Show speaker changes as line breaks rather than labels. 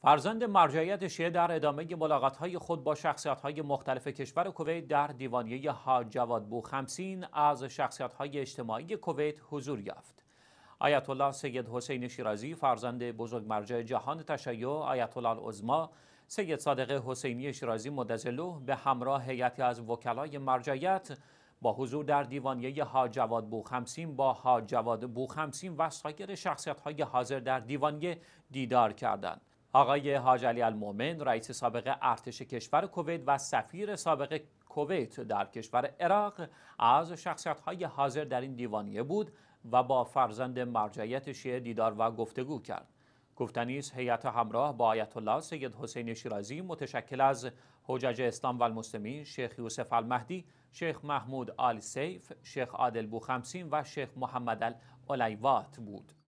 فرزند مرجعیت شیعه در ادامه های خود با شخصیت‌های مختلف کشور کویت در دیوانیه ها جواد بوخمسین از شخصیت‌های اجتماعی کویت حضور یافت. آیت الله سید حسین شیرازی فرزند بزرگ مرجع جهان تشیع آیت الله سید صادق حسینی شیرازی مدزلو به همراه هیئتی از وکلای مرجعیت با حضور در دیوانیه ها جواد بوخمسین با ها جواد بوخمسین و سایر های حاضر در دیوانیه دیدار کردند. آقای حاج علی المومن رئیس سابق ارتش کشور کویت و سفیر سابق کویت در کشور عراق از شخصیت های حاضر در این دیوانیه بود و با فرزند مرجعیت شیعه دیدار و گفتگو کرد گفتنی است هیئت همراه با آیت الله سید حسین شیرازی متشکل از حجج اسلام و المسلمین شیخ یوسف المهدی شیخ محمود آل سیف شیخ عادل بوخمسین و شیخ محمد الالیوات بود